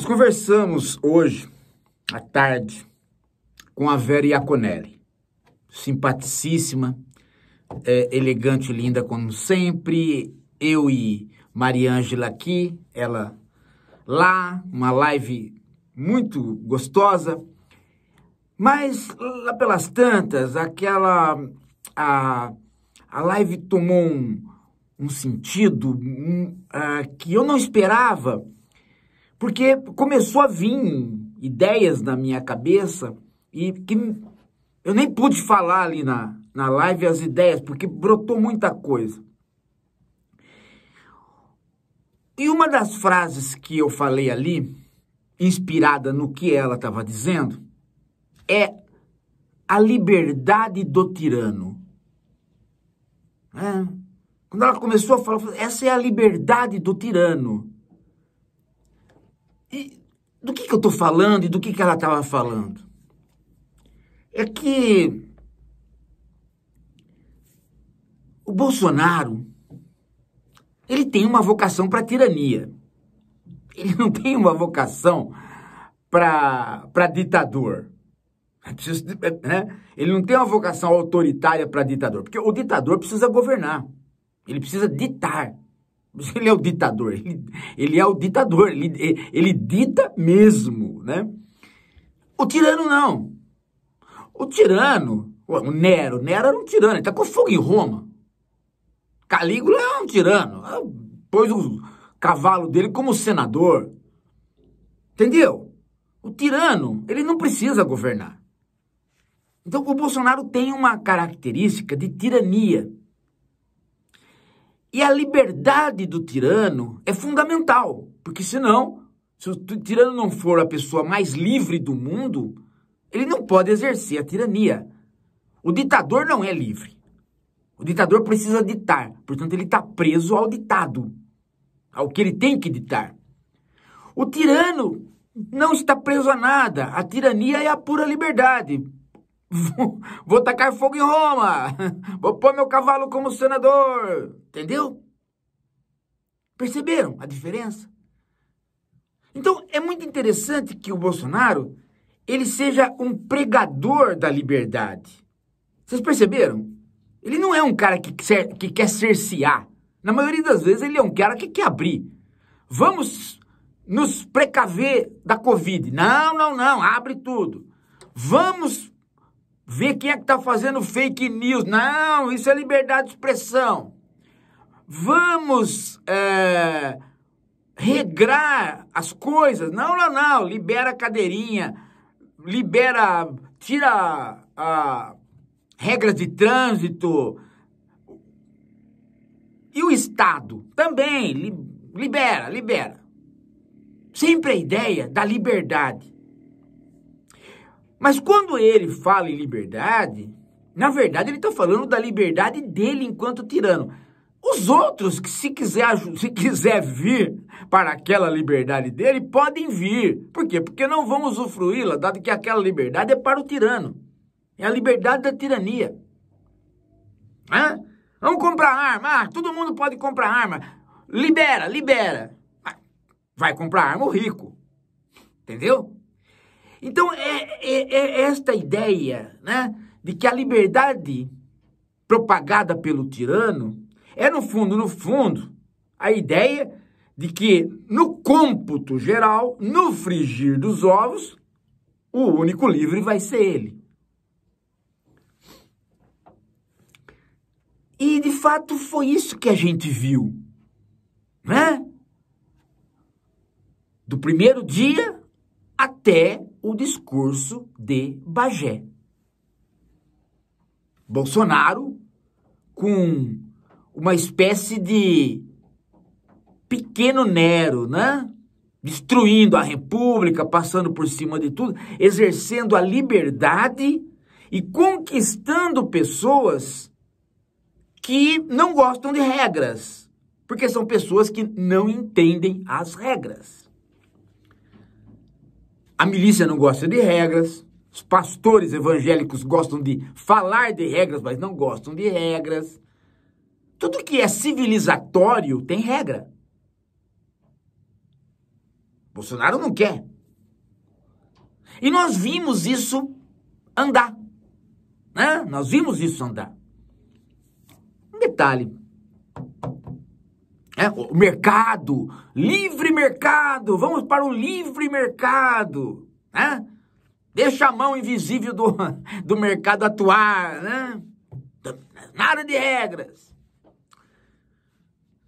Nós conversamos hoje à tarde com a Vera Iaconelli, simpaticíssima, é, elegante, linda como sempre. Eu e Mariângela aqui, ela lá, uma live muito gostosa. Mas lá pelas tantas, aquela a, a live tomou um, um sentido um, uh, ah, que eu não esperava porque começou a vir ideias na minha cabeça e que eu nem pude falar ali na, na live as ideias, porque brotou muita coisa. E uma das frases que eu falei ali, inspirada no que ela estava dizendo, é a liberdade do tirano. É. Quando ela começou a falar, essa é a liberdade do tirano. E do que, que eu estou falando e do que, que ela estava falando? É que o Bolsonaro ele tem uma vocação para tirania. Ele não tem uma vocação para ditador. É né? Ele não tem uma vocação autoritária para ditador, porque o ditador precisa governar, ele precisa ditar. Ele é o ditador, ele, ele é o ditador, ele, ele dita mesmo, né? O tirano não. O tirano, o Nero, Nero era um tirano, ele tá com fogo em Roma. Calígula é um tirano, é, pôs o cavalo dele como senador. Entendeu? O tirano, ele não precisa governar. Então o Bolsonaro tem uma característica de tirania. E a liberdade do tirano é fundamental, porque senão, se o tirano não for a pessoa mais livre do mundo, ele não pode exercer a tirania. O ditador não é livre. O ditador precisa ditar, portanto, ele está preso ao ditado, ao que ele tem que ditar. O tirano não está preso a nada. A tirania é a pura liberdade. Vou tacar fogo em Roma. Vou pôr meu cavalo como senador. Entendeu? Perceberam a diferença? Então, é muito interessante que o Bolsonaro ele seja um pregador da liberdade. Vocês perceberam? Ele não é um cara que, quer, que quer cercear. Na maioria das vezes, ele é um cara que quer abrir. Vamos nos precaver da Covid. Não, não, não. Abre tudo. Vamos Vê quem é que está fazendo fake news. Não, isso é liberdade de expressão. Vamos é, regrar as coisas. Não, não, não. Libera a cadeirinha, libera, tira a, regras de trânsito. E o Estado também libera, libera. Sempre a ideia da liberdade. Mas quando ele fala em liberdade, na verdade ele está falando da liberdade dele enquanto tirano. Os outros que se quiser, se quiser vir para aquela liberdade dele, podem vir. Por quê? Porque não vão usufruí-la, dado que aquela liberdade é para o tirano. É a liberdade da tirania. Hã? Vamos comprar arma. Ah, todo mundo pode comprar arma. Libera, libera. Vai comprar arma o rico. Entendeu? Então, é, é, é, é esta ideia né, de que a liberdade propagada pelo tirano é, no fundo, no fundo, a ideia de que, no cômputo geral, no frigir dos ovos, o único livre vai ser ele. E de fato foi isso que a gente viu, né? Do primeiro dia até o discurso de Bagé. Bolsonaro, com uma espécie de pequeno Nero, né? Destruindo a república, passando por cima de tudo, exercendo a liberdade e conquistando pessoas que não gostam de regras, porque são pessoas que não entendem as regras. A milícia não gosta de regras, os pastores evangélicos gostam de falar de regras, mas não gostam de regras. Tudo que é civilizatório tem regra. Bolsonaro não quer. E nós vimos isso andar. Né? Nós vimos isso andar. Um detalhe: é, o mercado, livre mercado, vamos para o livre mercado, né? Deixa a mão invisível do, do mercado atuar, né? Nada de regras.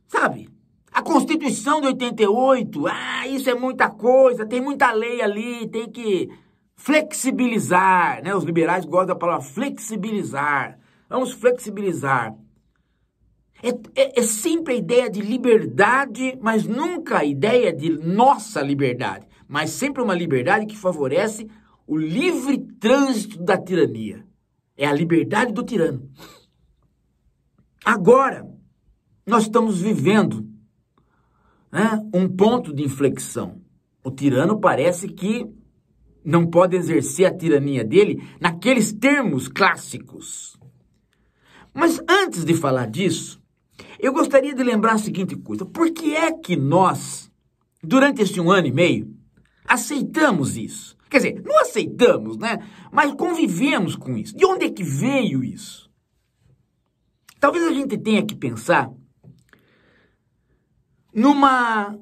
Sabe? A Constituição de 88, ah, isso é muita coisa, tem muita lei ali, tem que flexibilizar, né? Os liberais gostam da palavra flexibilizar. Vamos flexibilizar. É, é, é, sempre a ideia de liberdade, mas nunca a ideia de nossa liberdade, mas sempre uma liberdade que favorece o livre trânsito da tirania. É a liberdade do tirano. Agora, nós estamos vivendo né, um ponto de inflexão. O tirano parece que não pode exercer a tirania dele naqueles termos clássicos. Mas antes de falar disso, eu gostaria de lembrar a seguinte coisa: por que é que nós, durante este um ano e meio, aceitamos isso? Quer dizer, não aceitamos, né? Mas convivemos com isso. De onde é que veio isso? Talvez a gente tenha que pensar numa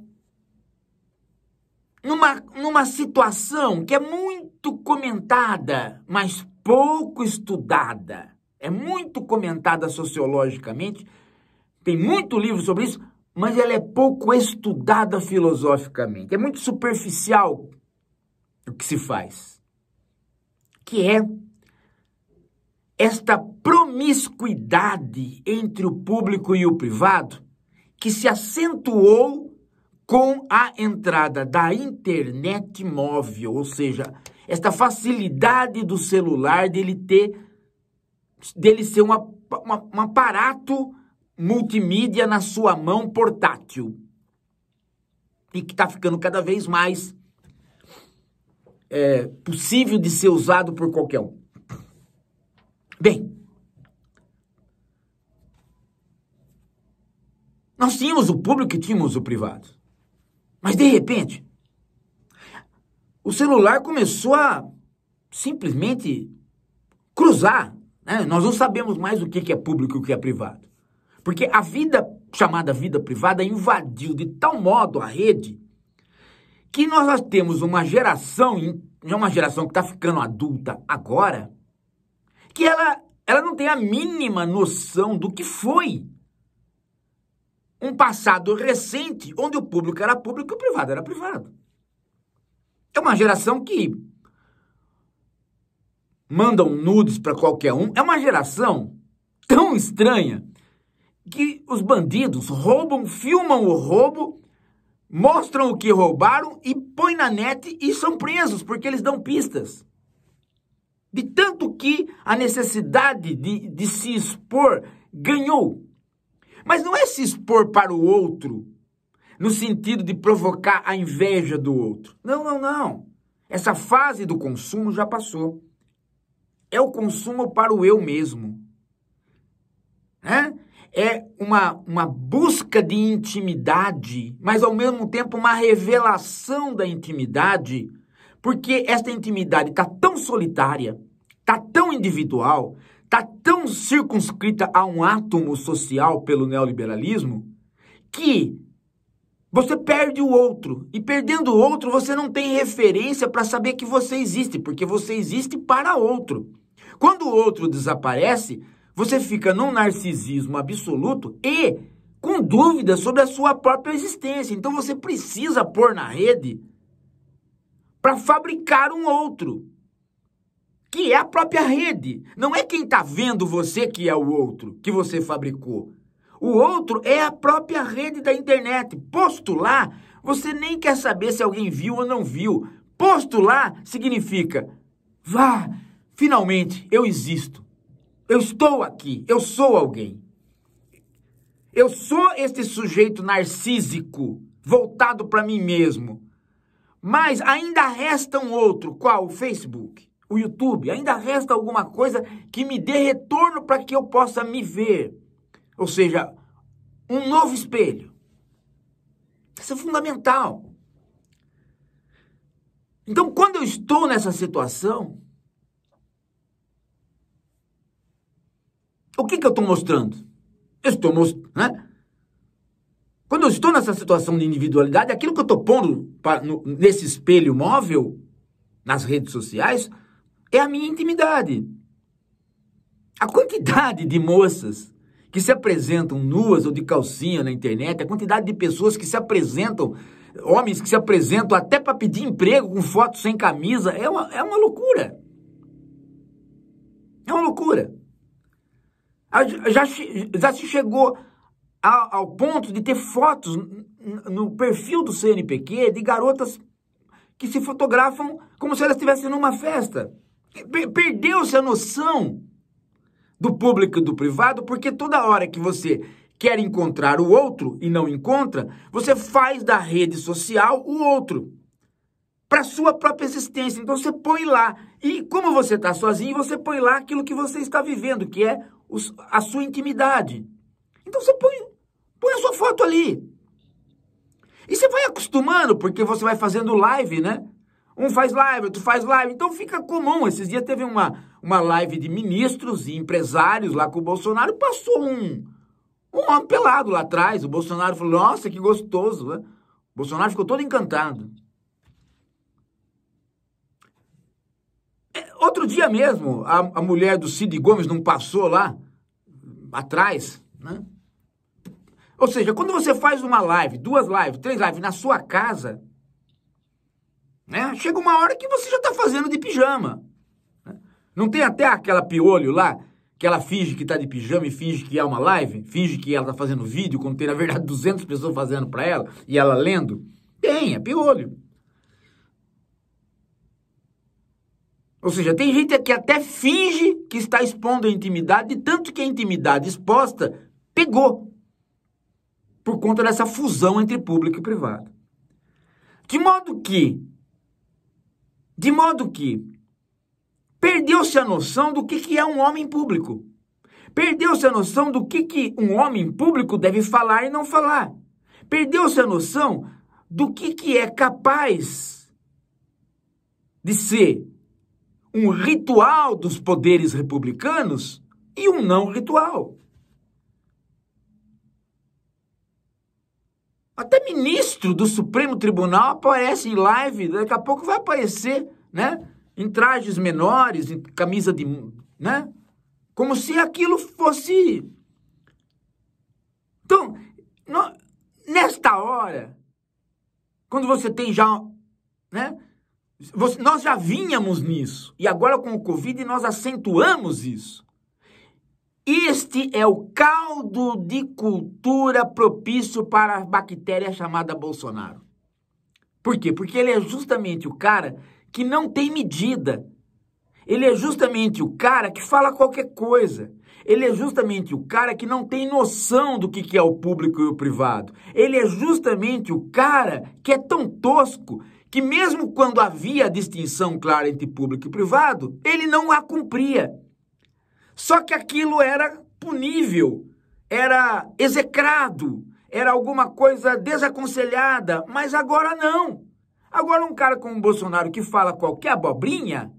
numa, numa situação que é muito comentada, mas pouco estudada. É muito comentada sociologicamente, tem muito livro sobre isso, mas ela é pouco estudada filosoficamente. É muito superficial o que se faz. Que é esta promiscuidade entre o público e o privado que se acentuou com a entrada da internet móvel, ou seja, esta facilidade do celular dele ter dele ser uma, uma, um aparato multimídia na sua mão portátil e que está ficando cada vez mais é, possível de ser usado por qualquer um. Bem, nós tínhamos o público e tínhamos o privado, mas de repente o celular começou a simplesmente cruzar. Né? Nós não sabemos mais o que é público e o que é privado. Porque a vida chamada vida privada invadiu de tal modo a rede que nós temos uma geração, é uma geração que está ficando adulta agora, que ela, ela não tem a mínima noção do que foi um passado recente onde o público era público e o privado era privado. É uma geração que mandam nudes para qualquer um. É uma geração tão estranha que os bandidos roubam, filmam o roubo, mostram o que roubaram e põem na net e são presos porque eles dão pistas. De tanto que a necessidade de, de se expor ganhou. Mas não é se expor para o outro, no sentido de provocar a inveja do outro. Não, não, não. Essa fase do consumo já passou. É o consumo para o eu mesmo. Né? é uma, uma busca de intimidade, mas ao mesmo tempo uma revelação da intimidade, porque esta intimidade está tão solitária, está tão individual, está tão circunscrita a um átomo social pelo neoliberalismo, que você perde o outro. E perdendo o outro, você não tem referência para saber que você existe, porque você existe para outro. Quando o outro desaparece, você fica num narcisismo absoluto e com dúvidas sobre a sua própria existência. Então você precisa pôr na rede para fabricar um outro, que é a própria rede. Não é quem está vendo você que é o outro, que você fabricou. O outro é a própria rede da internet. Posto lá, você nem quer saber se alguém viu ou não viu. Posto lá significa, vá, finalmente eu existo. Eu estou aqui, eu sou alguém. Eu sou este sujeito narcísico, voltado para mim mesmo. Mas ainda resta um outro, qual? O Facebook, o YouTube. Ainda resta alguma coisa que me dê retorno para que eu possa me ver. Ou seja, um novo espelho. Isso é fundamental. Então, quando eu estou nessa situação, O que, que eu estou mostrando? Eu estou mostrando. Né? Quando eu estou nessa situação de individualidade, aquilo que eu estou pondo no, nesse espelho móvel, nas redes sociais, é a minha intimidade. A quantidade de moças que se apresentam nuas ou de calcinha na internet, a quantidade de pessoas que se apresentam, homens que se apresentam até para pedir emprego com fotos sem camisa, é uma, é uma loucura. É uma loucura. Ah, já, já se chegou ao ponto de ter fotos no perfil do CNPq de garotas que se fotografam como se elas estivessem numa festa. Perdeu-se a noção do público e do privado, porque toda hora que você quer encontrar o outro e não encontra, você faz da rede social o outro para sua própria existência. Então você põe lá. E como você está sozinho, você põe lá aquilo que você está vivendo, que é os, a sua intimidade. Então você põe, põe a sua foto ali. E você vai acostumando, porque você vai fazendo live, né? Um faz live, outro faz live. Então fica comum. Esses dias teve uma, uma live de ministros e empresários lá com o Bolsonaro. Passou um, um homem pelado lá atrás. O Bolsonaro falou: Nossa, que gostoso. Né? O Bolsonaro ficou todo encantado. Outro dia mesmo, a, a mulher do Cid Gomes não passou lá atrás, né? Ou seja, quando você faz uma live, duas lives, três lives na sua casa, né? Chega uma hora que você já está fazendo de pijama. Né? Não tem até aquela piolho lá, que ela finge que está de pijama e finge que é uma live? Finge que ela está fazendo vídeo, quando tem, na verdade, 200 pessoas fazendo para ela e ela lendo? Tem, é piolho. Ou seja, tem gente que até finge que está expondo a intimidade, tanto que a intimidade exposta pegou por conta dessa fusão entre público e privado. De modo que de modo que perdeu-se a noção do que que é um homem público. Perdeu-se a noção do que que um homem público deve falar e não falar. Perdeu-se a noção do que que é capaz de ser um ritual dos poderes republicanos e um não ritual. Até ministro do Supremo Tribunal aparece em live, daqui a pouco vai aparecer, né? Em trajes menores, em camisa de. né? Como se aquilo fosse. Então, nesta hora, quando você tem já, né? Você, nós já vínhamos nisso, e agora com o Covid nós acentuamos isso. Este é o caldo de cultura propício para a bactéria chamada Bolsonaro. Por quê? Porque ele é justamente o cara que não tem medida. Ele é justamente o cara que fala qualquer coisa. Ele é justamente o cara que não tem noção do que é o público e o privado. Ele é justamente o cara que é tão tosco que mesmo quando havia distinção clara entre público e privado, ele não a cumpria. Só que aquilo era punível, era execrado, era alguma coisa desaconselhada, mas agora não. Agora um cara como o Bolsonaro que fala qualquer abobrinha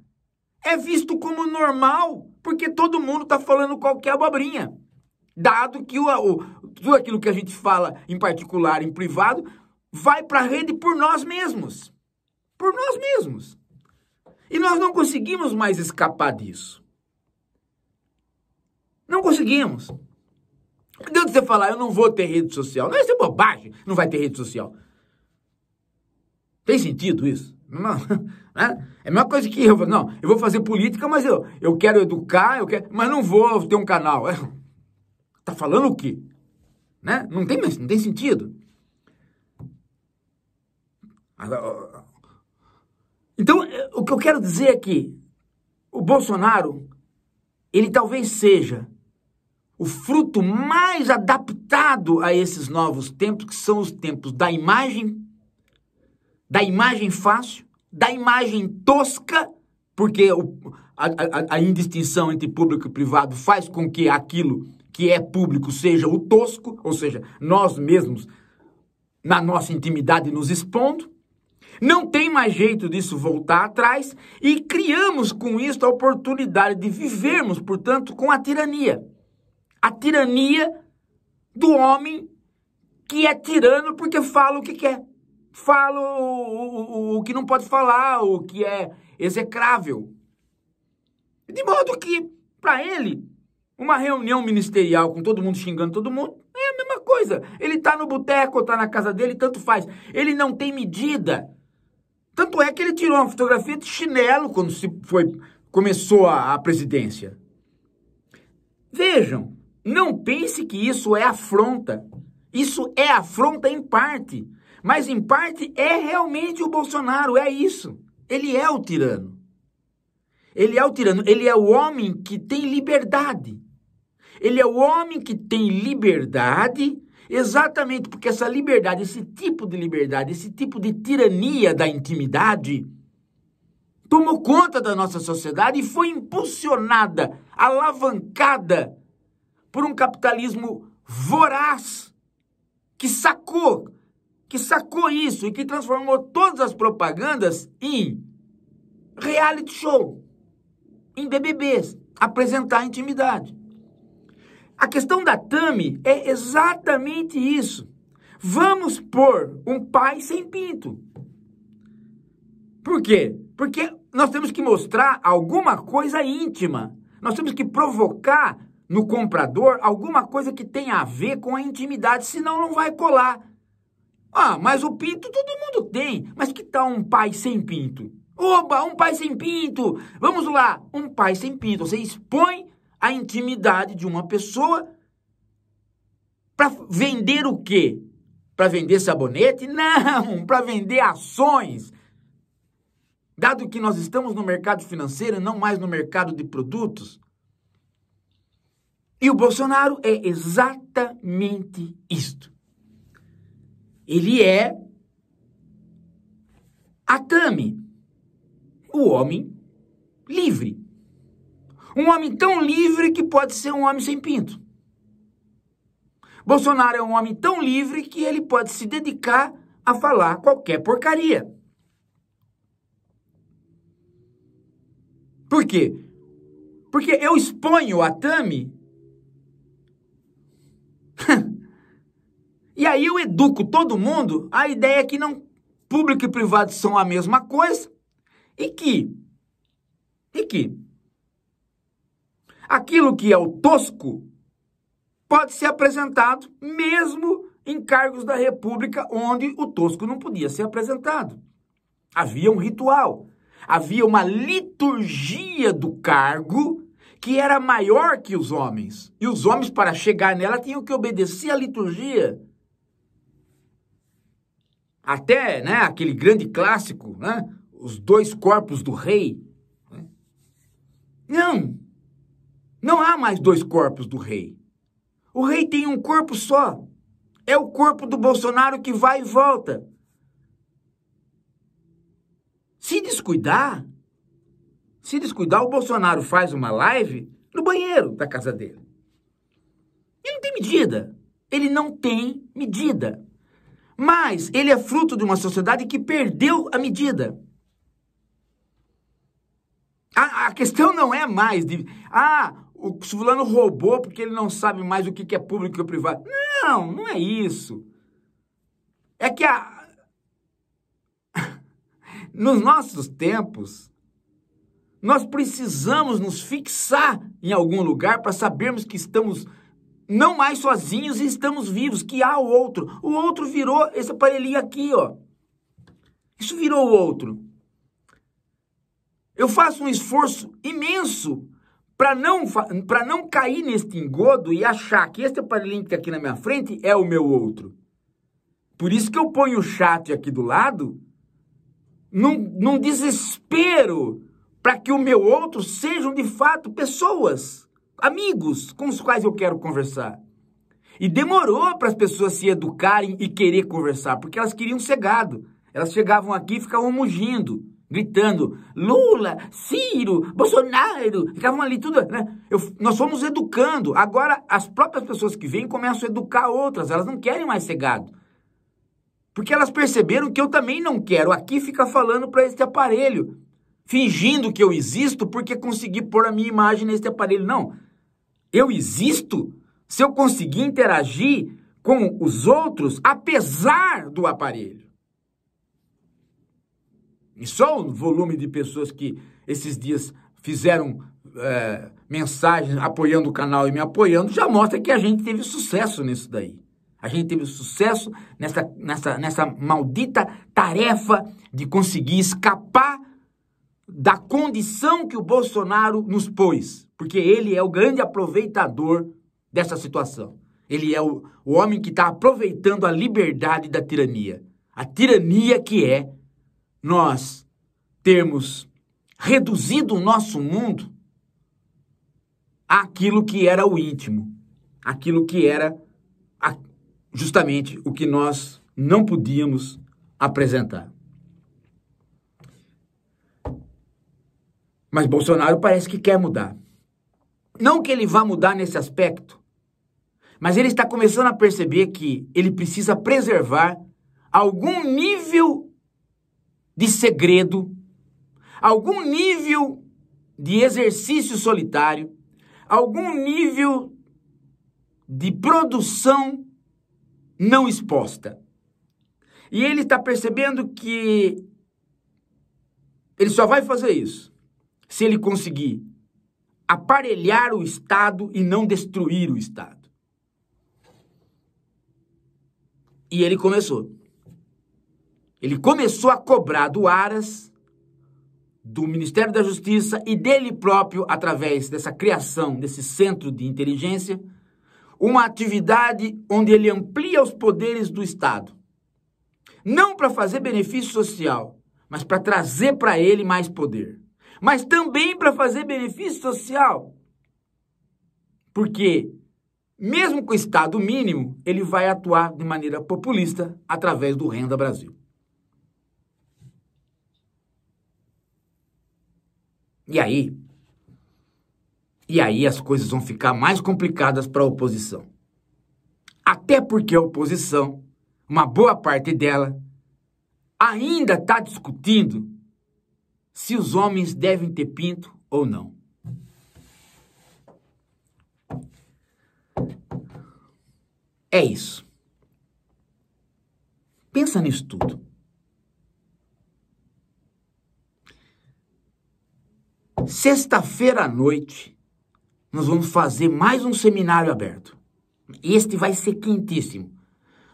é visto como normal, porque todo mundo está falando qualquer abobrinha. Dado que o, o, tudo aquilo que a gente fala em particular, em privado, vai para a rede por nós mesmos por nós mesmos. E nós não conseguimos mais escapar disso. Não conseguimos. Não você falar, eu não vou ter rede social. Não, isso é bobagem, não vai ter rede social. Tem sentido isso? Não, né? É a mesma coisa que eu. Não, eu vou fazer política, mas eu, eu quero educar, eu quero, mas não vou ter um canal. É, tá falando o quê? Né? Não, tem, não tem sentido. Então, eh, o que eu quero dizer é que o Bolsonaro, ele talvez seja o fruto mais adaptado a esses novos tempos, que são os tempos da imagem, da imagem fácil, da imagem tosca, porque o, a, a, a, indistinção entre público e privado faz com que aquilo que é público seja o tosco, ou seja, nós mesmos, na nossa intimidade, nos expondo. Não tem mais jeito disso voltar atrás e criamos com isso a oportunidade de vivermos, portanto, com a tirania. A tirania do homem que é tirano porque fala o que quer. Fala o, o, o que não pode falar, o que é execrável. De modo que, para ele, uma reunião ministerial com todo mundo xingando todo mundo é a mesma coisa. Ele está no boteco, está na casa dele, tanto faz. Ele não tem medida. Tanto é que ele tirou uma fotografia de chinelo quando se foi, começou a, a presidência. Vejam, não pense que isso é afronta. Isso é afronta em parte. Mas em parte é realmente o Bolsonaro, é isso. Ele é o tirano. Ele é o tirano, ele é o homem que tem liberdade. Ele é o homem que tem liberdade Exatamente porque essa liberdade, esse tipo de liberdade, esse tipo de tirania da intimidade tomou conta da nossa sociedade e foi impulsionada, alavancada por um capitalismo voraz que sacou, que sacou isso e que transformou todas as propagandas em reality show, em BBBs, apresentar intimidade. A questão da Tami é exatamente isso. Vamos pôr um pai sem pinto. Por quê? Porque nós temos que mostrar alguma coisa íntima. Nós temos que provocar no comprador alguma coisa que tenha a ver com a intimidade, senão não vai colar. Ah, mas o pinto todo mundo tem. Mas que tal um pai sem pinto? Oba, um pai sem pinto! Vamos lá, um pai sem pinto. Você expõe a intimidade de uma pessoa para vender o quê? Para vender sabonete? Não, para vender ações. Dado que nós estamos no mercado financeiro, não mais no mercado de produtos. E o Bolsonaro é exatamente isto. Ele é a Atame, o homem livre. Um homem tão livre que pode ser um homem sem pinto. Bolsonaro é um homem tão livre que ele pode se dedicar a falar qualquer porcaria. Por quê? Porque eu exponho a Tami. e aí eu educo todo mundo a ideia é que não público e privado são a mesma coisa e que e que Aquilo que é o tosco pode ser apresentado mesmo em cargos da República onde o tosco não podia ser apresentado. Havia um ritual, havia uma liturgia do cargo que era maior que os homens. E os homens, para chegar nela, tinham que obedecer à liturgia. Até né, aquele grande clássico, né, os dois corpos do rei. Né? Não, não há mais dois corpos do rei. O rei tem um corpo só. É o corpo do Bolsonaro que vai e volta. Se descuidar, se descuidar, o Bolsonaro faz uma live no banheiro da casa dele. Ele não tem medida. Ele não tem medida. Mas ele é fruto de uma sociedade que perdeu a medida. A, a questão não é mais de. Ah, o fulano roubou porque ele não sabe mais o que é público e o privado. Não, não é isso. É que a... nos nossos tempos, nós precisamos nos fixar em algum lugar para sabermos que estamos não mais sozinhos e estamos vivos, que há o outro. O outro virou esse aparelhinho aqui, ó. Isso virou o outro. Eu faço um esforço imenso para não, não cair neste engodo e achar que este aparelhinho que está aqui na minha frente é o meu outro. Por isso que eu ponho o chat aqui do lado, num, num desespero, para que o meu outro sejam de fato pessoas, amigos com os quais eu quero conversar. E demorou para as pessoas se educarem e querer conversar, porque elas queriam cegado. Elas chegavam aqui e ficavam mugindo gritando Lula, Ciro, Bolsonaro, ficavam ali tudo, né? Eu, nós fomos educando. Agora as próprias pessoas que vêm começam a educar outras, elas não querem mais ser gado. Porque elas perceberam que eu também não quero aqui ficar falando para este aparelho, fingindo que eu existo porque consegui pôr a minha imagem neste aparelho. Não. Eu existo se eu conseguir interagir com os outros apesar do aparelho. E só o volume de pessoas que esses dias fizeram é, mensagens apoiando o canal e me apoiando já mostra que a gente teve sucesso nisso daí. A gente teve sucesso nessa, nessa, nessa maldita tarefa de conseguir escapar da condição que o Bolsonaro nos pôs, porque ele é o grande aproveitador dessa situação. Ele é o, o homem que está aproveitando a liberdade da tirania. A tirania que é nós termos reduzido o nosso mundo àquilo que era o íntimo, aquilo que era justamente o que nós não podíamos apresentar. Mas Bolsonaro parece que quer mudar. Não que ele vá mudar nesse aspecto, mas ele está começando a perceber que ele precisa preservar algum nível de segredo, algum nível de exercício solitário, algum nível de produção não exposta. E ele está percebendo que ele só vai fazer isso se ele conseguir aparelhar o Estado e não destruir o Estado. E ele começou ele começou a cobrar do Aras, do Ministério da Justiça e dele próprio, através dessa criação desse centro de inteligência, uma atividade onde ele amplia os poderes do Estado. Não para fazer benefício social, mas para trazer para ele mais poder. Mas também para fazer benefício social. Porque, mesmo com o Estado mínimo, ele vai atuar de maneira populista através do Renda Brasil. E aí? E aí as coisas vão ficar mais complicadas para a oposição. Até porque a oposição, uma boa parte dela, ainda está discutindo se os homens devem ter pinto ou não. É isso. Pensa nisso tudo. Sexta-feira à noite, nós vamos fazer mais um seminário aberto. Este vai ser quentíssimo.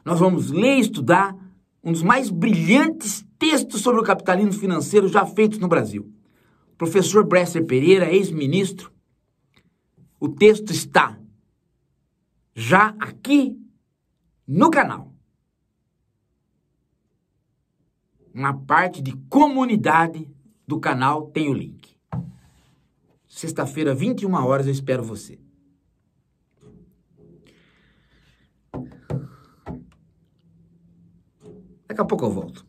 Nós vamos ler e estudar um dos mais brilhantes textos sobre o capitalismo financeiro já feitos no Brasil. Professor Bresser Pereira, ex-ministro, o texto está já aqui no canal. Na parte de comunidade do canal tem o link. Sexta-feira, 21 horas, eu espero você. Daqui a pouco eu volto.